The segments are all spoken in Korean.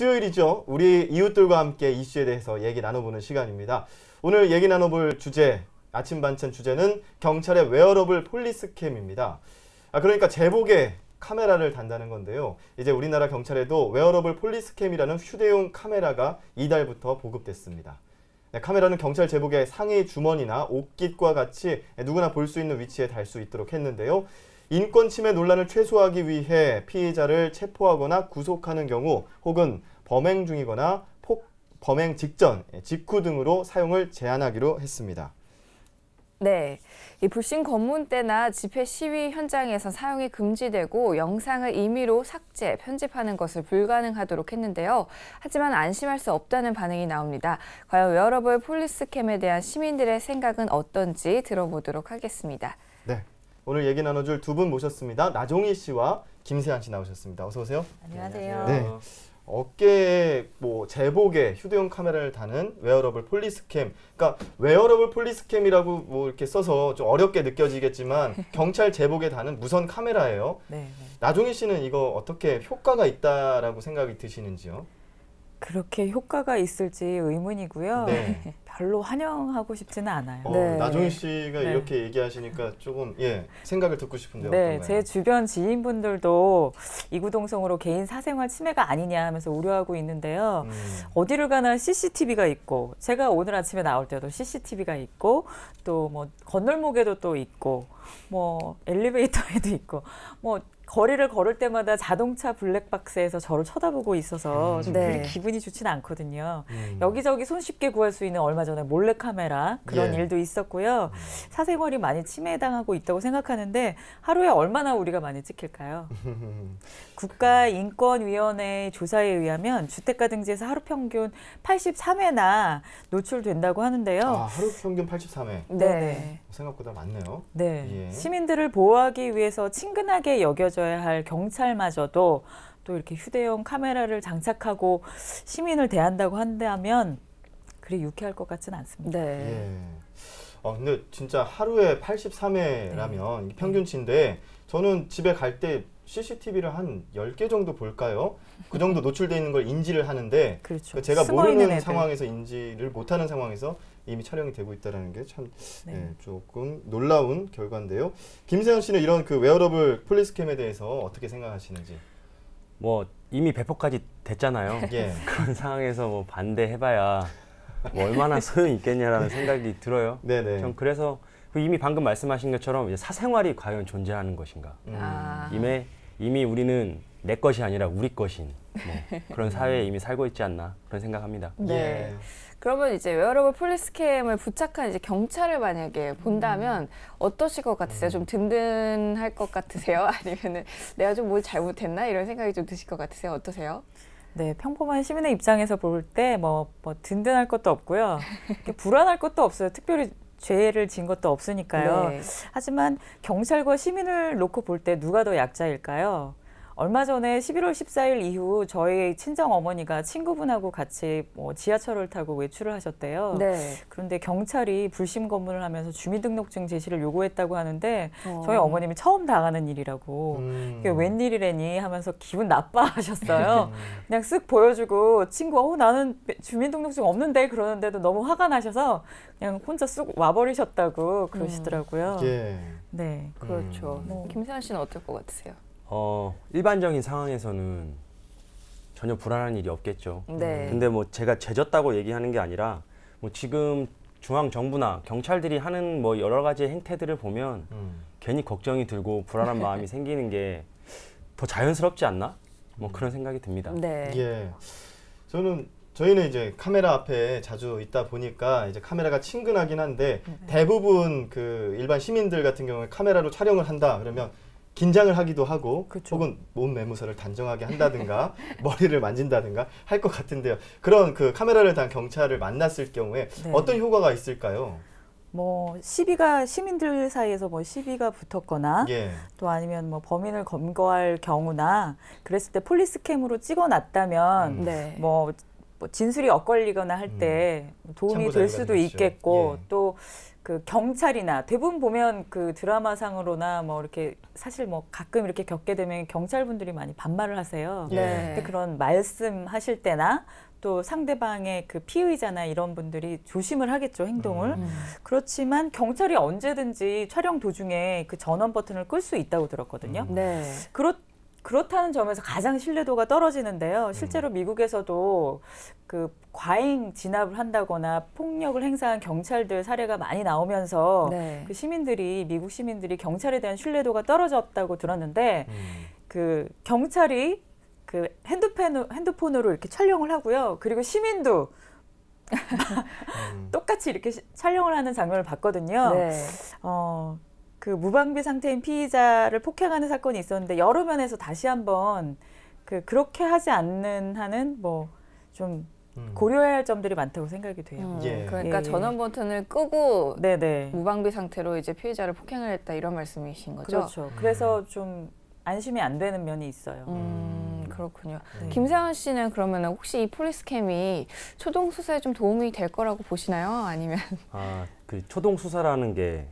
수요일이죠. 우리 이웃들과 함께 이슈에 대해서 얘기 나눠보는 시간입니다. 오늘 얘기 나눠볼 주제, 아침 반찬 주제는 경찰의 웨어러블 폴리스캠입니다. 아, 그러니까 제복에 카메라를 단다는 건데요. 이제 우리나라 경찰에도 웨어러블 폴리스캠이라는 휴대용 카메라가 이달부터 보급됐습니다. 네, 카메라는 경찰 제복의 상의 주머니나 옷깃과 같이 누구나 볼 수 있는 위치에 달 수 있도록 했는데요. 인권 침해 논란을 최소화하기 위해 피해자를 체포하거나 구속하는 경우 혹은 범행 중이거나 폭, 범행 직전, 예, 직후 등으로 사용을 제한하기로 했습니다. 네. 이 불신 검문 때나 집회 시위 현장에서 사용이 금지되고 영상을 임의로 삭제, 편집하는 것을 불가능하도록 했는데요. 하지만 안심할 수 없다는 반응이 나옵니다. 과연 웨어러블 폴리스캠에 대한 시민들의 생각은 어떤지 들어보도록 하겠습니다. 네. 오늘 얘기 나눠줄 두 분 모셨습니다. 나종희 씨와 김세환 씨 나오셨습니다. 어서 오세요. 안녕하세요. 네. 어깨에 뭐 제복에 휴대용 카메라를 다는 웨어러블 폴리스캠 그러니까 웨어러블 폴리스캠이라고 뭐 이렇게 써서 좀 어렵게 느껴지겠지만 경찰 제복에 다는 무선 카메라예요. 네, 네. 나종희 씨는 이거 어떻게 효과가 있다라고 생각이 드시는지요? 그렇게 효과가 있을지 의문이고요. 네. 별로 환영하고 싶지는 않아요. 어, 네. 나종희 씨가 네. 이렇게 얘기하시니까 조금 예 생각을 듣고 싶은데요. 네, 제 주변 지인분들도 이구동성으로 개인 사생활 침해가 아니냐 하면서 우려하고 있는데요. 음. 어디를 가나 CCTV가 있고 제가 오늘 아침에 나올 때도 CCTV가 있고 또 뭐 건널목에도 또 있고 뭐 엘리베이터에도 있고 뭐 거리를 걸을 때마다 자동차 블랙박스에서 저를 쳐다보고 있어서 음. 좀 네. 기분이 좋지는 않거든요. 음. 여기저기 손쉽게 구할 수 있는 얼마 전에 몰래카메라 그런 예. 일도 있었고요. 음. 사생활이 많이 침해당하고 있다고 생각하는데 하루에 얼마나 우리가 많이 찍힐까요? 국가인권위원회 조사에 의하면 주택가 등지에서 하루 평균 83회나 노출된다고 하는데요. 아, 하루 평균 83회. 네. 생각보다 많네요. 네. 예. 시민들을 보호하기 위해서 친근하게 여겨져 있어야 할 경찰마저도 또 이렇게 휴대용 카메라를 장착하고 시민을 대한다고 한다면 그리 유쾌할 것 같지는 않습니다. 네. 예. 어, 근데 진짜 하루에 83회라면 네. 평균치인데 저는 집에 갈 때 CCTV를 한 10개 정도 볼까요? 그 정도 노출되 있는 걸 인지를 하는데 그렇죠. 그러니까 제가 모르는 상황에서 인지를 못하는 상황에서 이미 촬영이 되고 있다는 라 게참 네. 예, 조금 놀라운 결과인데요. 김세현 씨는 이런 그 웨어러블 폴리스캠에 대해서 어떻게 생각하시는지? 뭐 이미 배포까지 됐잖아요. 예. 그런 상황에서 뭐 반대해봐야 뭐 얼마나 소용 있겠냐라는 생각이 들어요. 네네. 전 그래서 그 이미 방금 말씀하신 것처럼 사생활이 과연 존재하는 것인가? 음. 아. 이미 이미 우리는 내 것이 아니라 우리 것인 뭐 그런 사회에 음. 이미 살고 있지 않나 그런 생각합니다. 네. 예. 그러면 이제 웨어러블 폴리스캠을 부착한 이제 경찰을 만약에 본다면 음. 어떠실 것 같으세요? 음. 좀 든든할 것 같으세요? 아니면은 내가 좀 뭘 잘못했나 이런 생각이 좀 드실 것 같으세요? 어떠세요? 네, 평범한 시민의 입장에서 볼 때 뭐뭐 뭐 든든할 것도 없고요. 불안할 것도 없어요. 특별히 죄를 진 것도 없으니까요. 네. 하지만 경찰과 시민을 놓고 볼 때 누가 더 약자일까요? 얼마 전에 11월 14일 이후 저희 친정 어머니가 친구분하고 같이 뭐 지하철을 타고 외출을 하셨대요. 네. 그런데 경찰이 불심 검문을 하면서 주민등록증 제시를 요구했다고 하는데 어. 저희 어머님이 처음 당하는 일이라고 음. 이게 웬일이래니 하면서 기분 나빠하셨어요. 그냥 쓱 보여주고 친구가 어 나는 주민등록증 없는데 그러는데도 너무 화가 나셔서 그냥 혼자 쓱 와버리셨다고 그러시더라고요. 음. 예. 네, 그렇죠. 음. 김세환 씨는 어떨 것 같으세요? 어, 일반적인 상황에서는 전혀 불안한 일이 없겠죠. 네. 네. 근데 뭐 제가 재졌다고 얘기하는 게 아니라 뭐 지금 중앙 정부나 경찰들이 하는 뭐 여러 가지 행태들을 보면 음. 괜히 걱정이 들고 불안한 마음이 생기는 게 더 자연스럽지 않나? 뭐 음. 그런 생각이 듭니다. 네. 예. 저는 저희는 이제 카메라 앞에 자주 있다 보니까 이제 카메라가 친근하긴 한데 음. 대부분 그 일반 시민들 같은 경우에 카메라로 촬영을 한다 그러면 음. 긴장을 하기도 하고 그쵸. 혹은 몸 매무새를 단정하게 한다든가 머리를 만진다든가 할 것 같은데요. 그런 그 카메라를 단 경찰을 만났을 경우에 네. 어떤 효과가 있을까요? 뭐 시비가 시민들 사이에서 뭐 시비가 붙었거나 예. 또 아니면 뭐 범인을 검거할 경우나 그랬을 때 폴리스캠으로 찍어놨다면 음. 네. 뭐, 뭐 진술이 엇갈리거나 할때 음. 도움이 될 수도 있겠 있겠고 예. 또그 경찰이나 대부분 보면 그 드라마상으로나 뭐 이렇게 사실 뭐 가끔 이렇게 겪게 되면 경찰분들이 많이 반말을 하세요. 예. 네. 근데 그런 말씀하실 때나 또 상대방의 그 피의자나 이런 분들이 조심을 하겠죠 행동을 음. 그렇지만 경찰이 언제든지 촬영 도중에 그 전원 버튼을 끌 수 있다고 들었거든요 음. 네. 그렇 그렇다는 점에서 가장 신뢰도가 떨어지는데요. 음. 실제로 미국에서도 그 과잉 진압을 한다거나 폭력을 행사한 경찰들 사례가 많이 나오면서 네. 그 시민들이 미국 시민들이 경찰에 대한 신뢰도가 떨어졌다고 들었는데 음. 그 경찰이 그 핸드폰 핸드폰으로 이렇게 촬영을 하고요. 그리고 시민도 음. 똑같이 이렇게 시, 촬영을 하는 장면을 봤거든요. 네. 어, 그 무방비 상태인 피의자를 폭행하는 사건이 있었는데 여러 면에서 다시 한번 그 그렇게 하지 않는 한은 뭐좀 음. 고려해야 할 점들이 많다고 생각이 돼요. 음, 예. 그러니까 예. 전원 버튼을 끄고 네네. 무방비 상태로 이제 피의자를 폭행을 했다 이런 말씀이신 거죠? 그렇죠. 음. 그래서 좀 안심이 안 되는 면이 있어요. 음, 그렇군요. 네. 김세환 씨는 그러면 혹시 이 폴리스캠이 초동 수사에 좀 도움이 될 거라고 보시나요? 아니면 아, 그 초동 수사라는 게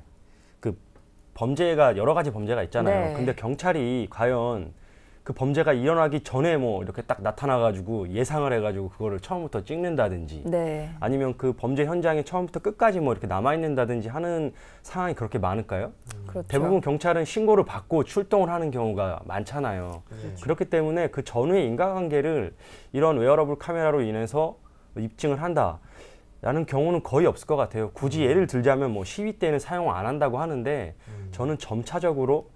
범죄가 여러 가지 범죄가 있잖아요. 네. 근데 경찰이 과연 그 범죄가 일어나기 전에 뭐 이렇게 딱 나타나가지고 예상을 해가지고 그거를 처음부터 찍는다든지 네. 아니면 그 범죄 현장에 처음부터 끝까지 뭐 이렇게 남아있는다든지 하는 상황이 그렇게 많을까요? 음. 그렇죠. 대부분 경찰은 신고를 받고 출동을 하는 경우가 많잖아요. 그렇죠. 그렇기 때문에 그 전후의 인과관계를 이런 웨어러블 카메라로 인해서 입증을 한다. 라는 경우는 거의 없을 것 같아요. 굳이 음. 예를 들자면 뭐 시위 때는 사용 안 한다고 하는데 음. 저는 점차적으로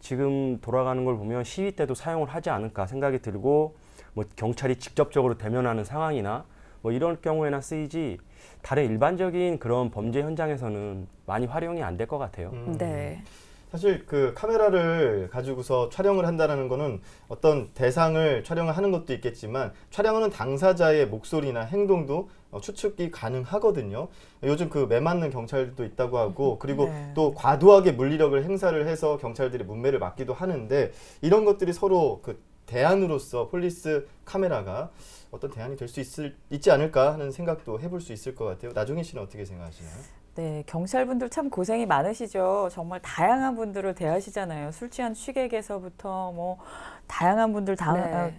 지금 돌아가는 걸 보면 시위 때도 사용을 하지 않을까 생각이 들고 뭐 경찰이 직접적으로 대면하는 상황이나 뭐 이런 경우에나 쓰이지 다른 일반적인 그런 범죄 현장에서는 많이 활용이 안 될 것 같아요. 음. 네. 사실 그 카메라를 가지고서 촬영을 한다라는 거는 어떤 대상을 촬영을 하는 것도 있겠지만 촬영하는 당사자의 목소리나 행동도 어, 추측이 가능하거든요. 요즘 그 매맞는 경찰도 있다고 하고 음, 그리고 네. 또 과도하게 물리력을 행사를 해서 경찰들이 문매를 막기도 하는데 이런 것들이 서로 그 대안으로서 폴리스 카메라가 어떤 대안이 될 수 있을 있지 않을까 하는 생각도 해볼 수 있을 것 같아요. 나중에 씨는 어떻게 생각하시나요? 네, 경찰분들 참 고생이 많으시죠. 정말 다양한 분들을 대하시잖아요. 술 취한 취객에서부터 뭐 다양한 분들 다 네. 어,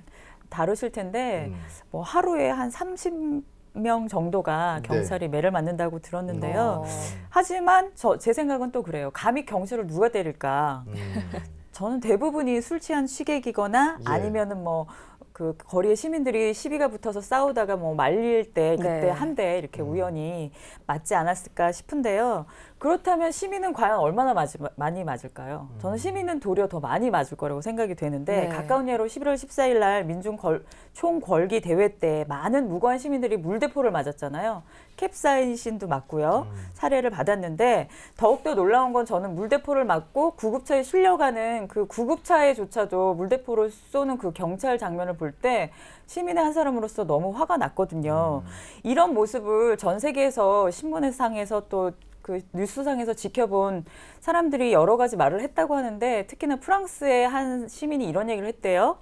다루실 텐데 음. 뭐 하루에 한 30명 정도가 네. 경찰이 네. 매를 맞는다고 들었는데요. 어. 하지만 저, 제 생각은 또 그래요. 감히 경찰을 누가 때릴까? 음. 저는 대부분이 술 취한 취객이거나 예. 아니면은 뭐그 거리에 시민들이 시비가 붙어서 싸우다가 뭐 말릴 때 그때 네. 한대 이렇게 음. 우연히 맞지 않았을까 싶은데요. 그렇다면 시민은 과연 얼마나 맞이, 많이 맞을까요? 음. 저는 시민은 도리어 더 많이 맞을 거라고 생각이 되는데 네. 가까운 예로 11월 14일 날 민중 총궐기 대회 때 많은 무고한 시민들이 물대포를 맞았잖아요. 캡사이신도 맞고요. 음. 사례를 받았는데 더욱더 놀라운 건 저는 물대포를 맞고 구급차에 실려가는 그 구급차에조차도 물대포를 쏘는 그 경찰 장면을 볼 때 시민의 한 사람으로서 너무 화가 났거든요. 음. 이런 모습을 전 세계에서 신문의 상에서 또그 뉴스상에서 지켜본 사람들이 여러 가지 말을 했다고 하는데 특히나 프랑스의 한 시민이 이런 얘기를 했대요.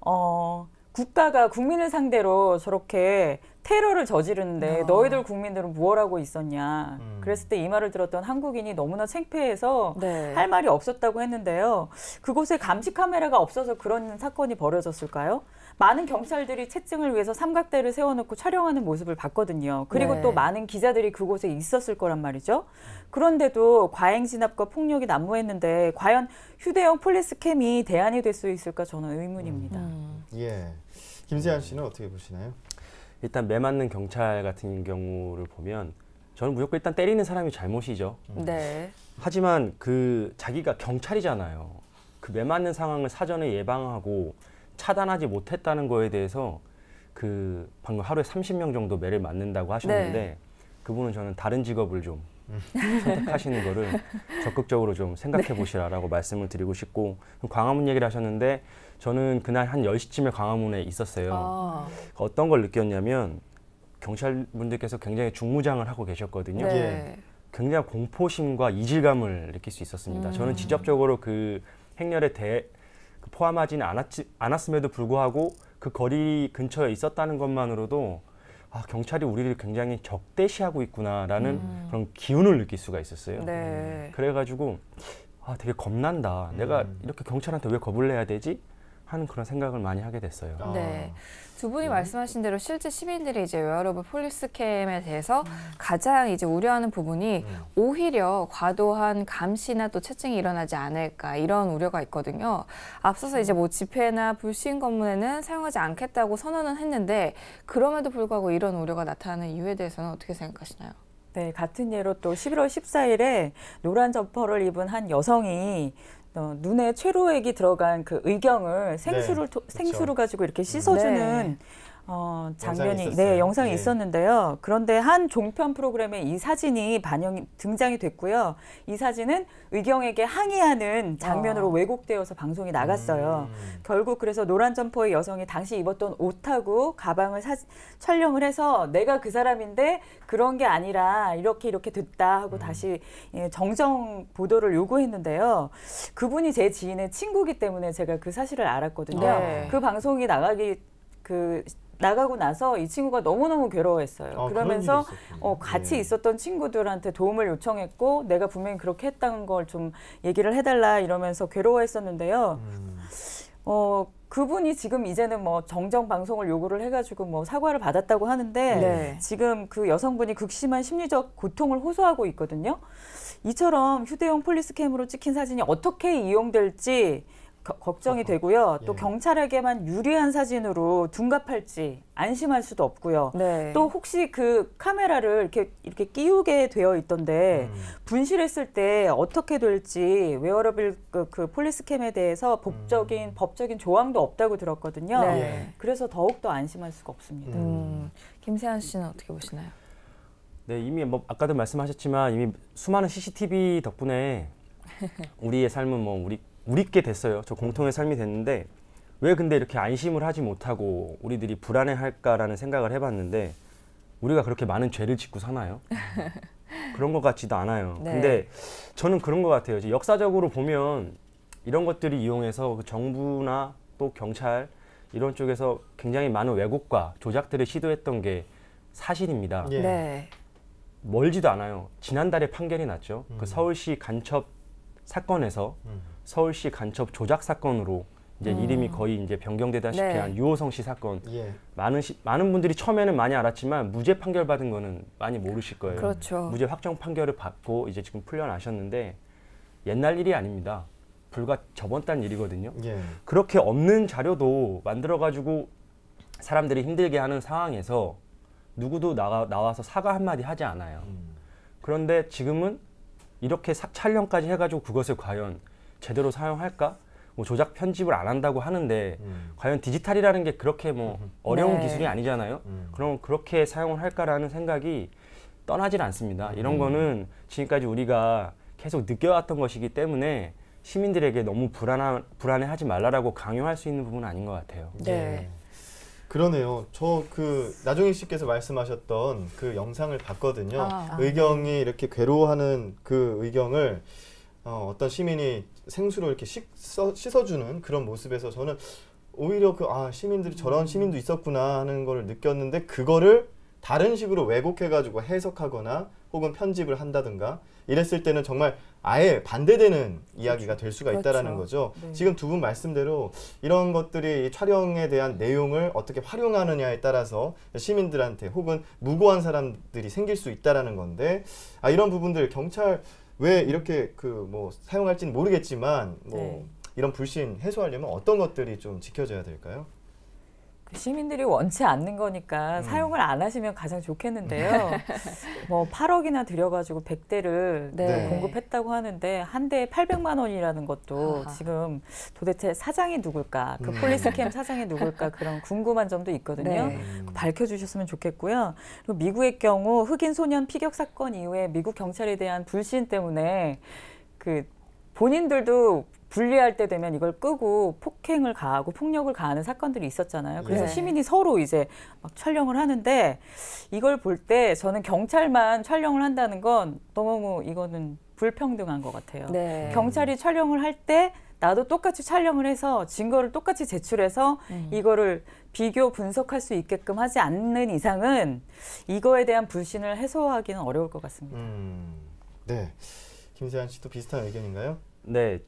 어, 국가가 국민을 상대로 저렇게 테러를 저지르는데 아. 너희들 국민들은 무엇 하고 있었냐. 음. 그랬을 때 이 말을 들었던 한국인이 너무나 창피해서 네. 할 말이 없었다고 했는데요. 그곳에 감시 카메라가 없어서 그런 사건이 벌어졌을까요? 많은 경찰들이 채증을 위해서 삼각대를 세워놓고 촬영하는 모습을 봤거든요. 그리고 네. 또 많은 기자들이 그곳에 있었을 거란 말이죠. 그런데도 과잉 진압과 폭력이 난무했는데 과연 휴대용 폴리스캠이 대안이 될 수 있을까 저는 의문입니다. 음. 음. 예, 김세현 씨는 어떻게 보시나요? 일단 매 맞는 경찰 같은 경우를 보면 저는 무조건 일단 때리는 사람이 잘못이죠. 음. 네. 하지만 그 자기가 경찰이잖아요. 그 매 맞는 상황을 사전에 예방하고 차단하지 못했다는 거에 대해서 그 방금 하루에 30명 정도 매를 맞는다고 하셨는데 네. 그분은 저는 다른 직업을 좀 선택하시는 거를 적극적으로 좀 생각해 네. 보시라라고 네. 말씀을 드리고 싶고 광화문 얘기를 하셨는데 저는 그날 한 10시쯤에 광화문에 있었어요. 아. 어떤 걸 느꼈냐면 경찰분들께서 굉장히 중무장을 하고 계셨거든요. 네. 굉장히 공포심과 이질감을 느낄 수 있었습니다. 음. 저는 직접적으로 그행렬에 대, 해그 포함하지는 않았지, 않았음에도 불구하고 그 거리 근처에 있었다는 것만으로도 아, 경찰이 우리를 굉장히 적대시하고 있구나라는 음. 그런 기운을 느낄 수가 있었어요. 네. 그래가지고 아, 되게 겁난다. 내가 음. 이렇게 경찰한테 왜 겁을 내야 되지? 하는 그런 생각을 많이 하게 됐어요. 아. 네. 두 분이 네. 말씀하신 대로 실제 시민들이 이제 웨어러블 폴리스캠에 대해서 음. 가장 이제 우려하는 부분이 음. 오히려 과도한 감시나 또 채증이 일어나지 않을까 이런 우려가 있거든요. 앞서서 이제 뭐 집회나 불신 검문에는 사용하지 않겠다고 선언은 했는데 그럼에도 불구하고 이런 우려가 나타나는 이유에 대해서는 어떻게 생각하시나요? 네, 같은 예로 또 11월 14일에 노란 점퍼를 입은 한 여성이 어, 눈에 최루액이 들어간 그 의경을 네, 생수를 네, 토, 그렇죠. 가지고 이렇게 음. 씻어주는 네. 어, 장면이 네 영상이 네. 있었는데요. 그런데 한 종편 프로그램에 이 사진이 반영 등장이 됐고요. 이 사진은 의경에게 항의하는 장면으로 아. 왜곡되어서 방송이 나갔어요. 음. 결국 그래서 노란 점퍼의 여성이 당시 입었던 옷하고 가방을 사, 촬영을 해서 내가 그 사람인데 그런 게 아니라 이렇게 이렇게 됐다 하고 음. 다시 예, 정정 보도를 요구했는데요. 그분이 제 지인의 친구기 때문에 제가 그 사실을 알았거든요. 아, 네. 그 방송이 나가기 그 나가고 나서 이 친구가 너무너무 괴로워했어요. 아, 그러면서 어, 같이 예. 있었던 친구들한테 도움을 요청했고 내가 분명히 그렇게 했다는 걸 좀 얘기를 해달라 이러면서 괴로워했었는데요. 음. 어, 그분이 지금 이제는 뭐 정정 방송을 요구를 해가지고 뭐 사과를 받았다고 하는데 네. 지금 그 여성분이 극심한 심리적 고통을 호소하고 있거든요. 이처럼 휴대용 폴리스캠으로 찍힌 사진이 어떻게 이용될지 거, 걱정이 어, 어. 되고요. 또 예. 경찰에게만 유리한 사진으로 둔갑할지 안심할 수도 없고요. 네. 또 혹시 그 카메라를 이렇게 이렇게 끼우게 되어 있던데 음. 분실했을 때 어떻게 될지 웨어러블 그, 그 폴리스캠에 대해서 법적인 음. 법적인 조항도 없다고 들었거든요. 네. 예. 그래서 더욱 더 안심할 수가 없습니다. 음. 음. 김세한 씨는 어떻게 보시나요? 네, 이미 뭐 아까도 말씀하셨지만 이미 수많은 CCTV 덕분에 우리의 삶은 뭐 우리 우리께 됐어요. 저 공통의 삶이 됐는데 왜 근데 이렇게 안심을 하지 못하고 우리들이 불안해할까라는 생각을 해봤는데 우리가 그렇게 많은 죄를 짓고 사나요? 그런 것 같지도 않아요. 네. 근데 저는 그런 것 같아요. 역사적으로 보면 이런 것들을 이용해서 그 정부나 또 경찰 이런 쪽에서 굉장히 많은 왜곡과 조작들을 시도했던 게 사실입니다. 예. 네. 멀지도 않아요. 지난달에 판결이 났죠. 그 음. 그 서울시 간첩 사건에서 음. 서울시 간첩 조작 사건으로 이제 음. 이름이 거의 이제 변경되다시피 네. 한 유호성 씨 사건 예. 많은 시, 많은 분들이 처음에는 많이 알았지만 무죄 판결 받은 거는 많이 모르실 거예요. 그렇죠. 무죄 확정 판결을 받고 이제 지금 풀려나셨는데 옛날 일이 아닙니다. 불과 저번 달 일이거든요. 예. 그렇게 없는 자료도 만들어 가지고 사람들이 힘들게 하는 상황에서 누구도 나가, 나와서 사과 한마디 하지 않아요. 음. 그런데 지금은 이렇게 사, 촬영까지 해가지고 그것을 과연 제대로 사용할까? 뭐 조작 편집을 안 한다고 하는데 음. 과연 디지털이라는 게 그렇게 뭐 음. 어려운 네. 기술이 아니잖아요. 음. 그럼 그렇게 사용을 할까라는 생각이 떠나질 않습니다. 이런 음. 거는 지금까지 우리가 계속 느껴왔던 것이기 때문에 시민들에게 너무 불안한 불안해하지 말라라고 강요할 수 있는 부분은 아닌 것 같아요. 네. 예. 그러네요. 저 그 나종희 씨께서 말씀하셨던 그 영상을 봤거든요. 아, 아. 의경이 네. 이렇게 괴로워하는 그 의경을 어, 어떤 시민이 생수로 이렇게 씻어, 씻어주는 그런 모습에서 저는 오히려 그아 시민들이 저런 음. 시민도 있었구나 하는 걸 느꼈는데 그거를 다른 식으로 왜곡해가지고 해석하거나 혹은 편집을 한다든가 이랬을 때는 정말 아예 반대되는 이야기가 그렇죠. 될 수가 그렇죠. 있다라는 거죠. 네. 지금 두 분 말씀대로 이런 것들이 촬영에 대한 내용을 어떻게 활용하느냐에 따라서 시민들한테 혹은 무고한 사람들이 생길 수 있다라는 건데 아 이런 부분들 경찰 왜 이렇게 그 뭐 사용할지는 모르겠지만 뭐 네. 이런 불신 해소하려면 어떤 것들이 좀 지켜져야 될까요? 그 시민들이 원치 않는 거니까 음. 사용을 안 하시면 가장 좋겠는데요. 네. 뭐 8억이나 들여가지고 100대를 네. 공급했다고 하는데 한 대에 800만 원이라는 것도 아하. 지금 도대체 사장이 누굴까, 그 음. 폴리스캠 네. 사장이 누굴까 그런 궁금한 점도 있거든요. 네. 음. 밝혀주셨으면 좋겠고요. 그리고 미국의 경우 흑인 소년 피격 사건 이후에 미국 경찰에 대한 불신 때문에 그 본인들도 분리할 때 되면 이걸 끄고 폭행을 가하고 폭력을 가하는 사건들이 있었잖아요. 그래서 네. 시민이 서로 이제 막 촬영을 하는데 이걸 볼 때 저는 경찰만 촬영을 한다는 건 너무 이거는 불평등한 것 같아요. 네. 경찰이 촬영을 할 때 나도 똑같이 촬영을 해서 증거를 똑같이 제출해서 음. 이거를 비교 분석할 수 있게끔 하지 않는 이상은 이거에 대한 불신을 해소하기는 어려울 것 같습니다. 음. 네. 김세환 씨도 비슷한 의견인가요? 네.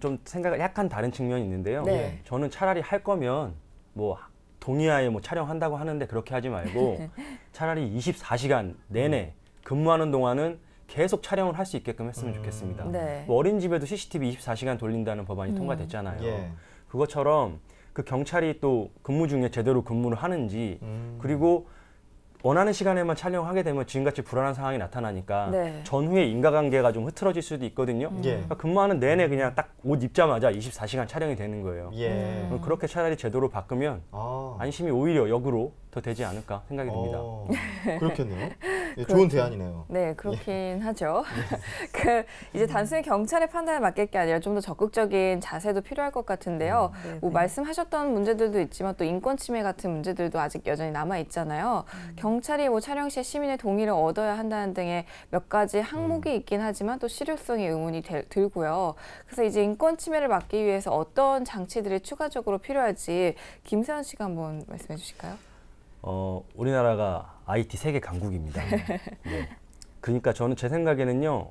좀 생각을 약간 다른 측면이 있는데요. 네. 저는 차라리 할 거면 뭐 동의하에 뭐 촬영한다고 하는데 그렇게 하지 말고 차라리 24시간 내내 근무하는 동안은 계속 촬영을 할 수 있게끔 했으면 음. 좋겠습니다. 네. 뭐 어린 집에도 CCTV 24시간 돌린다는 법안이 음. 통과됐잖아요. 예. 그것처럼 그 경찰이 또 근무 중에 제대로 근무를 하는지 음. 그리고 원하는 시간에만 촬영하게 되면 지금같이 불안한 상황이 나타나니까 네. 전후의 인과관계가 좀 흐트러질 수도 있거든요. 음. 예. 그러니까 근무하는 내내 그냥 딱 옷 입자마자 24시간 촬영이 되는 거예요. 예. 음. 그렇게 차라리 제도로 바꾸면 아. 안심이 오히려 역으로 더 되지 않을까 생각이 듭니다. 어, 그렇겠네요. 예, 좋은 대안이네요. 네, 예. 그렇긴 예. 하죠. 그 이제 단순히 경찰의 판단에 맡길 게 아니라 좀 더 적극적인 자세도 필요할 것 같은데요. 음, 네, 뭐 네. 말씀하셨던 문제들도 있지만 또 인권 침해 같은 문제들도 아직 여전히 남아 있잖아요. 음. 경찰이 뭐 촬영 시에 시민의 동의를 얻어야 한다는 등의 몇 가지 항목이 음. 있긴 하지만 또 실효성이 의문이 되, 들고요. 그래서 이제 인권 침해를 막기 위해서 어떤 장치들이 추가적으로 필요할지 김세현 씨가 한번 말씀해 주실까요? 어, 우리나라가 IT 세계 강국입니다. 네. 그러니까 저는 제 생각에는요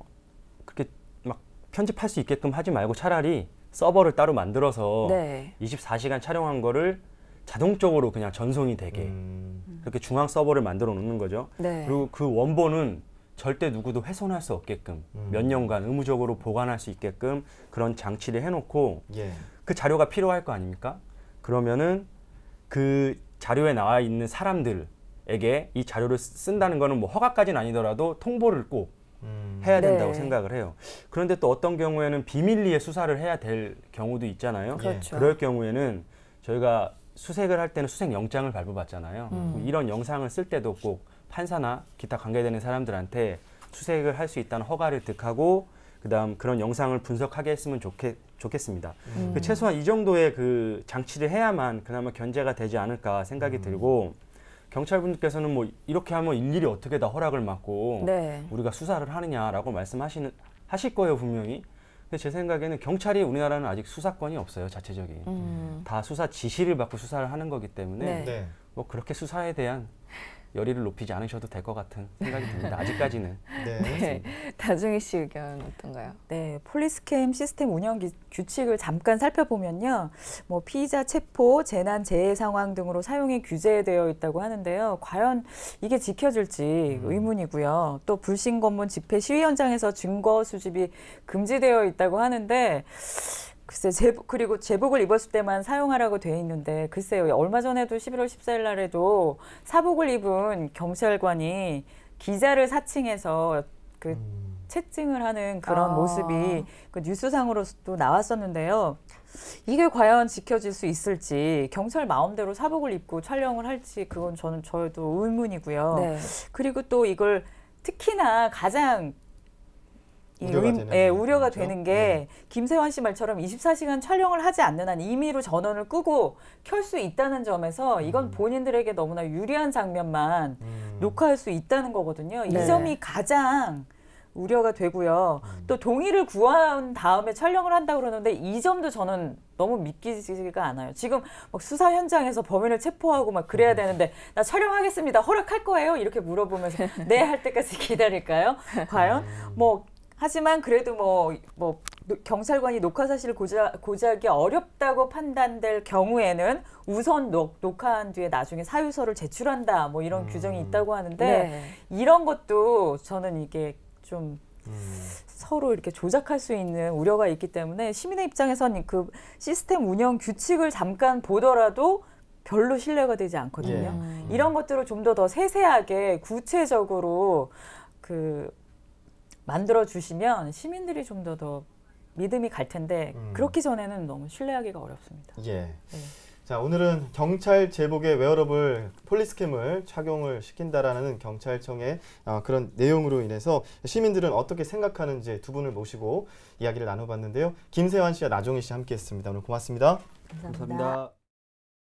그렇게 막 편집할 수 있게끔 하지 말고 차라리 서버를 따로 만들어서 네. 24시간 촬영한 거를 자동적으로 그냥 전송이 되게 음. 그렇게 중앙 서버를 만들어 놓는 거죠. 네. 그리고 그 원본은 절대 누구도 훼손할 수 없게끔 음. 몇 년간 의무적으로 보관할 수 있게끔 그런 장치를 해놓고 예. 그 자료가 필요할 거 아닙니까? 그러면은 그 자료에 나와 있는 사람들 에게 이 자료를 쓴다는 거는 뭐 허가까지는 아니더라도 통보를 꼭 음. 해야 된다고 네. 생각을 해요. 그런데 또 어떤 경우에는 비밀리에 수사를 해야 될 경우도 있잖아요. 네. 그렇죠. 그럴 경우에는 저희가 수색을 할 때는 수색 영장을 발부받잖아요. 음. 이런 영상을 쓸 때도 꼭 판사나 기타 관계되는 사람들한테 수색을 할 수 있다는 허가를 득하고 그다음 그런 영상을 분석하게 했으면 좋겠, 좋겠습니다. 음. 그 최소한 이 정도의 그 장치를 해야만 그나마 견제가 되지 않을까 생각이 음. 들고 경찰분께서는 들뭐 이렇게 하면 일일이 어떻게 다 허락을 맡고 네. 우리가 수사를 하느냐라고 말씀하시는 하실 거예요 분명히. 근데 제 생각에는 경찰이 우리나라는 아직 수사권이 없어요 자체적인. 음. 다 수사 지시를 받고 수사를 하는 거기 때문에 네. 네. 뭐 그렇게 수사에 대한 열의를 높이지 않으셔도 될 것 같은 생각이 듭니다. 아직까지는. 네. 네. 다중희 씨 의견 어떤가요? 네, 폴리스캠 시스템 운영 기, 규칙을 잠깐 살펴보면요. 뭐 피의자 체포, 재난 재해 상황 등으로 사용이 규제되어 있다고 하는데요. 과연 이게 지켜질지 음. 의문이고요. 또 불신 검문 집회 시위 현장에서 증거 수집이 금지되어 있다고 하는데 글쎄 제복 그리고 제복을 입었을 때만 사용하라고 돼 있는데 글쎄요 얼마 전에도 11월 14일 날에도 사복을 입은 경찰관이 기자를 사칭해서 그 음. 채증을 하는 그런 아. 모습이 그 뉴스상으로도 나왔었는데요. 이게 과연 지켜질 수 있을지 경찰 마음대로 사복을 입고 촬영을 할지 그건 저는 저도 의문이고요. 네. 그리고 또 이걸 특히나 가장 예, 우려가, 되는, 예, 우려가 그렇죠? 되는 게 네. 김세환 씨 말처럼 24시간 촬영을 하지 않는 한 임의로 전원을 끄고 켤 수 있다는 점에서 이건 음. 본인들에게 너무나 유리한 장면만 음. 녹화할 수 있다는 거거든요. 네. 이 점이 가장 우려가 되고요. 음. 또 동의를 구한 다음에 촬영을 한다 그러는데 이 점도 저는 너무 믿기지가 않아요. 지금 막 수사 현장에서 범인을 체포하고 막 그래야 음. 되는데 나 촬영하겠습니다. 허락할 거예요? 이렇게 물어보면서 네 할 때까지 기다릴까요? 과연 음. 뭐 하지만 그래도 뭐, 뭐 경찰관이 녹화 사실을 고자고하기 어렵다고 판단될 경우에는 우선 녹, 녹화한 뒤에 나중에 사유서를 제출한다 뭐 이런 음. 규정이 있다고 하는데 네. 이런 것도 저는 이게 좀 음. 서로 이렇게 조작할 수 있는 우려가 있기 때문에 시민의 입장에선 그 시스템 운영 규칙을 잠깐 보더라도 별로 신뢰가 되지 않거든요. 예. 음. 이런 것들을 좀 더더 더 세세하게 구체적으로 그 만들어 주시면 시민들이 좀 더 더 믿음이 갈 텐데 음. 그렇기 전에는 너무 신뢰하기가 어렵습니다. 예. 네. 자 오늘은 경찰 제복에 웨어러블 폴리스캠을 착용을 시킨다라는 경찰청의 어, 그런 내용으로 인해서 시민들은 어떻게 생각하는지 두 분을 모시고 이야기를 나눠봤는데요. 김세환 씨와 나종희 씨 함께했습니다. 오늘 고맙습니다 감사합니다. 감사합니다.